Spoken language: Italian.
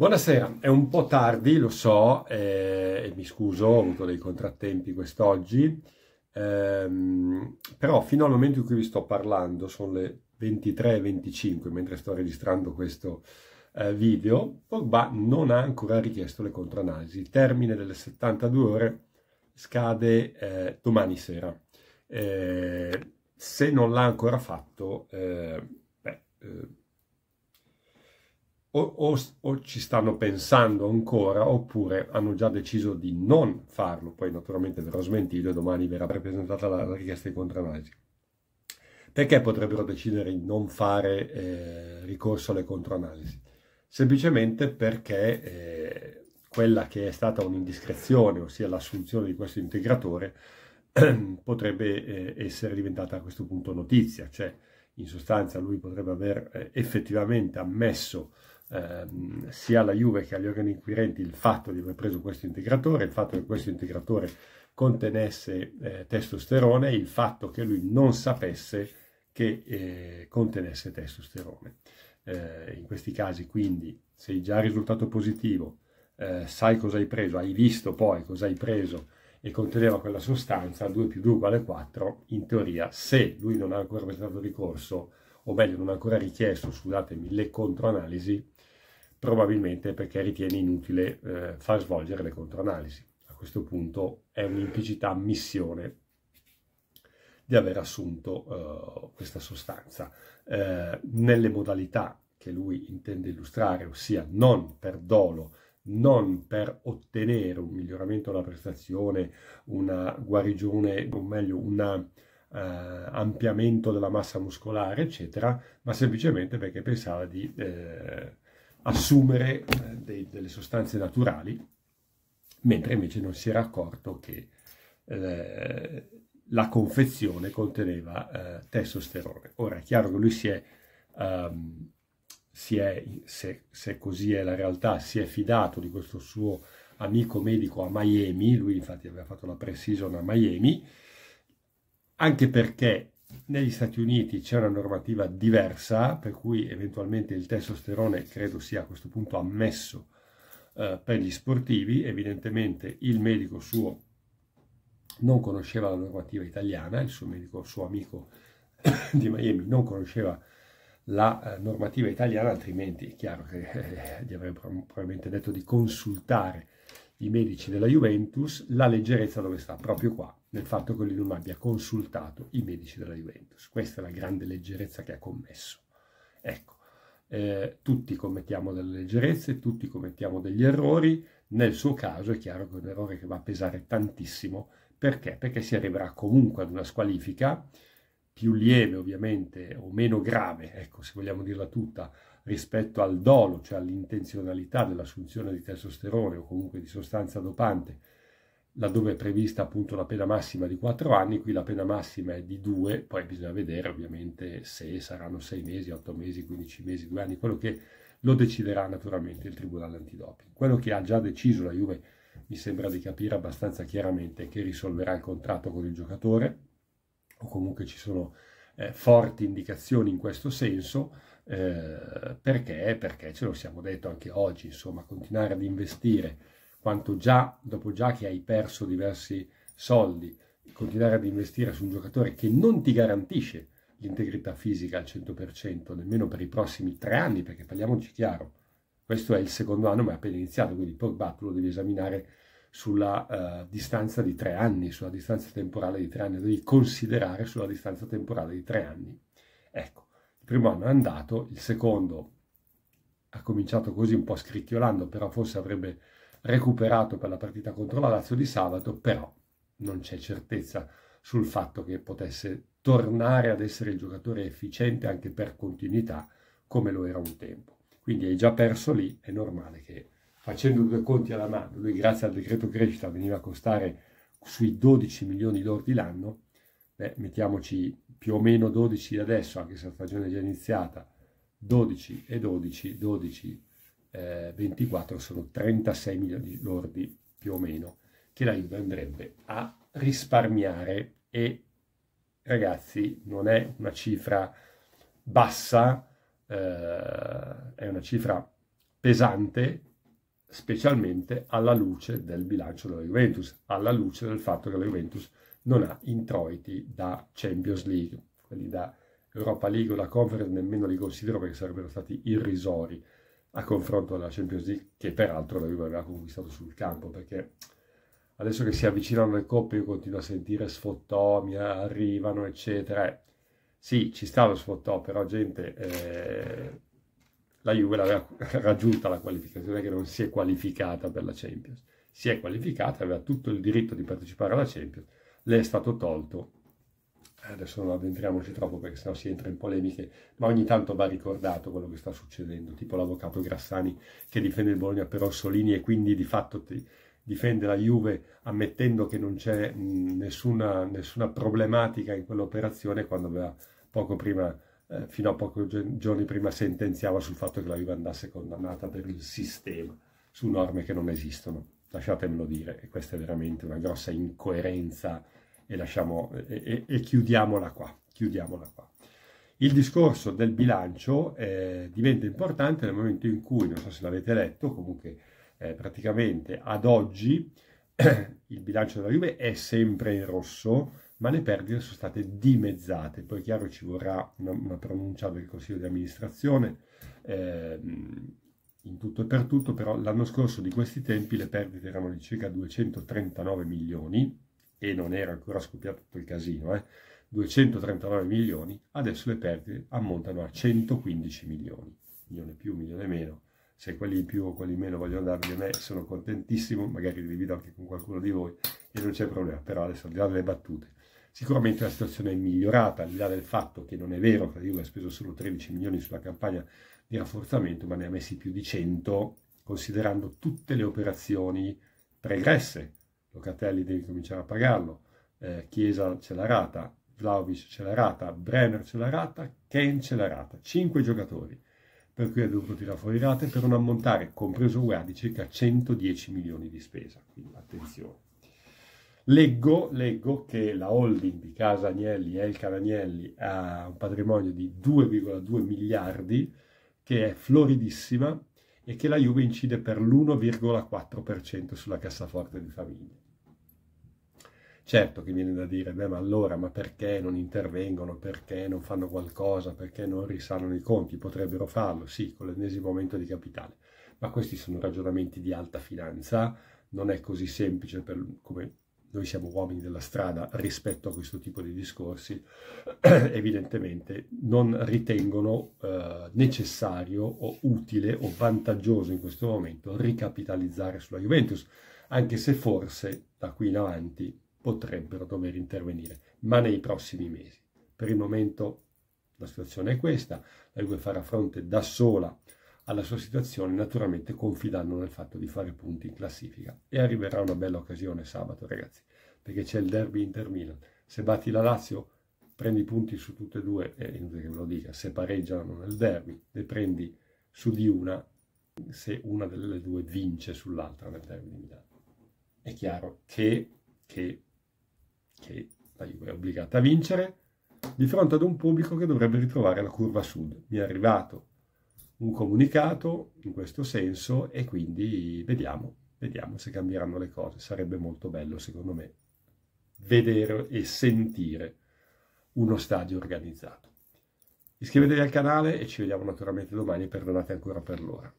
Buonasera, è un po' tardi, lo so, eh, e mi scuso, ho avuto dei contrattempi quest'oggi, ehm, però fino al momento in cui vi sto parlando sono le 23.25 mentre sto registrando questo eh, video, Pogba non ha ancora richiesto le controanalisi. Il termine delle 72 ore scade eh, domani sera. Eh, se non l'ha ancora fatto, eh, beh, eh, o, o, o, ci stanno pensando ancora oppure hanno già deciso di non farlo, poi naturalmente verrà smentito e domani verrà presentata la, la richiesta di contraanalisi. Perché potrebbero decidere di non fare eh, ricorso alle controanalisi? Semplicemente perché eh, quella che è stata un'indiscrezione, ossia l'assunzione di questo integratore, potrebbe eh, essere diventata a questo punto notizia, cioè in sostanza lui potrebbe aver eh, effettivamente ammesso ehm, sia alla Juve che agli organi inquirenti il fatto di aver preso questo integratore, il fatto che questo integratore contenesse eh, testosterone, il fatto che lui non sapesse che eh, contenesse testosterone. Eh, in questi casi quindi sei già risultato positivo, eh, sai cosa hai preso, hai visto poi cosa hai preso, e conteneva quella sostanza, 2 più 2 uguale 4, in teoria, se lui non ha ancora presentato ricorso, o meglio, non ha ancora richiesto, scusatemi, le controanalisi, probabilmente perché ritiene inutile eh, far svolgere le controanalisi. A questo punto è un'implicita ammissione di aver assunto eh, questa sostanza. Eh, nelle modalità che lui intende illustrare, ossia non per dolo, non per ottenere un miglioramento della prestazione, una guarigione, o meglio, un uh, eh, ampliamento della massa muscolare, eccetera, ma semplicemente perché pensava di eh, assumere eh, delle sostanze naturali, mentre invece non si era accorto che eh, la confezione conteneva eh, testosterone. Ora è chiaro che lui si è, um, si è se, se, così è la realtà, si è fidato di questo suo amico medico a Miami, lui infatti aveva fatto la pre a Miami, anche perché negli Stati Uniti c'è una normativa diversa, per cui eventualmente il testosterone credo sia a questo punto ammesso eh, per gli sportivi, evidentemente il medico suo non conosceva la normativa italiana, il suo medico, il suo amico di Miami non conosceva la eh, normativa italiana, altrimenti è chiaro che eh, gli avrebbe probabilmente detto di consultare i medici della Juventus, la leggerezza dove sta? Proprio qua, nel fatto che lui non abbia consultato i medici della Juventus. Questa è la grande leggerezza che ha commesso. Ecco, eh, tutti commettiamo delle leggerezze, tutti commettiamo degli errori, nel suo caso è chiaro che è un errore che va a pesare tantissimo, perché? Perché si arriverà comunque ad una squalifica, più lieve ovviamente o meno grave, ecco se vogliamo dirla tutta, rispetto al dolo, cioè all'intenzionalità dell'assunzione di testosterone o comunque di sostanza dopante, laddove è prevista appunto la pena massima di 4 anni, qui la pena massima è di 2, poi bisogna vedere ovviamente se saranno 6 mesi, 8 mesi, 15 mesi, 2 anni, quello che lo deciderà naturalmente il Tribunale Antidoping. Quello che ha già deciso la Juve mi sembra di capire abbastanza chiaramente che risolverà il contratto con il giocatore, o comunque ci sono eh, forti indicazioni in questo senso, eh, perché? Perché ce lo siamo detto anche oggi, insomma, continuare ad investire quanto già, dopo già che hai perso diversi soldi, continuare ad investire su un giocatore che non ti garantisce l'integrità fisica al 100%, nemmeno per i prossimi tre anni, perché parliamoci chiaro, questo è il secondo anno ma è appena iniziato, quindi Pogba tu lo devi esaminare sulla uh, distanza di tre anni, sulla distanza temporale di tre anni, lo devi considerare sulla distanza temporale di tre anni. Ecco, il primo anno è andato, il secondo ha cominciato così un po' scricchiolando, però forse avrebbe recuperato per la partita contro la Lazio di sabato, però non c'è certezza sul fatto che potesse tornare ad essere il giocatore efficiente anche per continuità come lo era un tempo. Quindi hai già perso lì, è normale che facendo due conti alla mano, lui grazie al decreto crescita veniva a costare sui 12 milioni d'ordi l'anno, eh, mettiamoci più o meno 12 adesso, anche se la stagione è già iniziata, 12 e 12, 12, eh, 24 sono 36 milioni di lordi più o meno, che la Juve andrebbe a risparmiare e ragazzi non è una cifra bassa, eh, è una cifra pesante specialmente alla luce del bilancio della Juventus, alla luce del fatto che la Juventus non ha introiti da Champions League, quelli da Europa League o la Conference nemmeno li considero perché sarebbero stati irrisori a confronto della Champions League che peraltro la Juve aveva conquistato sul campo perché adesso che si avvicinano le coppe io continuo a sentire sfottomia, arrivano eccetera eh, sì ci sta lo sfottò però gente eh, la Juve l'aveva raggiunta la qualificazione che non si è qualificata per la Champions si è qualificata, aveva tutto il diritto di partecipare alla Champions le è stato tolto. Adesso non addentriamoci troppo perché sennò si entra in polemiche, ma ogni tanto va ricordato quello che sta succedendo, tipo l'avvocato Grassani che difende il Bologna per Orsolini e quindi di fatto ti, difende la Juve ammettendo che non c'è nessuna, nessuna, problematica in quell'operazione quando aveva poco prima eh, fino a pochi giorni prima sentenziava sul fatto che la Juve andasse condannata per il sistema su norme che non esistono lasciatemelo dire, questa è veramente una grossa incoerenza e, lasciamo, e, e chiudiamola qua, chiudiamola qua. Il discorso del bilancio eh, diventa importante nel momento in cui, non so se l'avete letto, comunque eh, praticamente ad oggi il bilancio della Juve è sempre in rosso, ma le perdite sono state dimezzate. Poi chiaro ci vorrà una, una pronuncia del Consiglio di amministrazione, eh, in tutto e per tutto però l'anno scorso di questi tempi le perdite erano di circa 239 milioni e non era ancora scoppiato tutto il casino, eh? 239 milioni, adesso le perdite ammontano a 115 milioni, milione più, milione meno, se quelli in più o quelli in meno vogliono darvi a me sono contentissimo, magari divido anche con qualcuno di voi e non c'è problema, però adesso al di là delle battute, sicuramente la situazione è migliorata, al di là del fatto che non è vero che la Juve ha speso solo 13 milioni sulla campagna di rafforzamento, ma ne ha messi più di 100, considerando tutte le operazioni pregresse. Locatelli deve cominciare a pagarlo, eh, Chiesa ce l'ha rata, Vlaovic ce l'ha rata, Brenner ce l'ha rata, Ken ce l'ha rata, 5 giocatori, per cui ha dovuto tirare fuori rate per un ammontare, compreso UEA, di circa 110 milioni di spesa, quindi attenzione. Leggo, leggo, che la holding di Casa Agnelli e Agnelli ha un patrimonio di 2,2 miliardi, che è floridissima e che la Juve incide per l'1,4% sulla cassaforte di famiglia. Certo che viene da dire, beh ma allora, ma perché non intervengono, perché non fanno qualcosa, perché non risanano i conti? Potrebbero farlo, sì, con l'ennesimo aumento di capitale. Ma questi sono ragionamenti di alta finanza, non è così semplice per, come noi siamo uomini della strada rispetto a questo tipo di discorsi, evidentemente non ritengono eh, necessario o utile o vantaggioso in questo momento ricapitalizzare sulla Juventus, anche se forse da qui in avanti potrebbero dover intervenire, ma nei prossimi mesi. Per il momento la situazione è questa, la Juve farà fronte da sola alla sua situazione naturalmente confidando nel fatto di fare punti in classifica. E arriverà una bella occasione sabato ragazzi, perché c'è il derby Inter-Milan. Se batti la Lazio prendi punti su tutte e due, è inutile che ve lo dica, se pareggiano nel derby le prendi su di una se una delle due vince sull'altra nel derby di Milano. È chiaro che, che, che la Juve è obbligata a vincere di fronte ad un pubblico che dovrebbe ritrovare la curva sud. Mi è arrivato un comunicato in questo senso e quindi vediamo, vediamo se cambieranno le cose. Sarebbe molto bello, secondo me, vedere e sentire uno stadio organizzato. Iscrivetevi al canale e ci vediamo naturalmente domani, perdonate ancora per l'ora.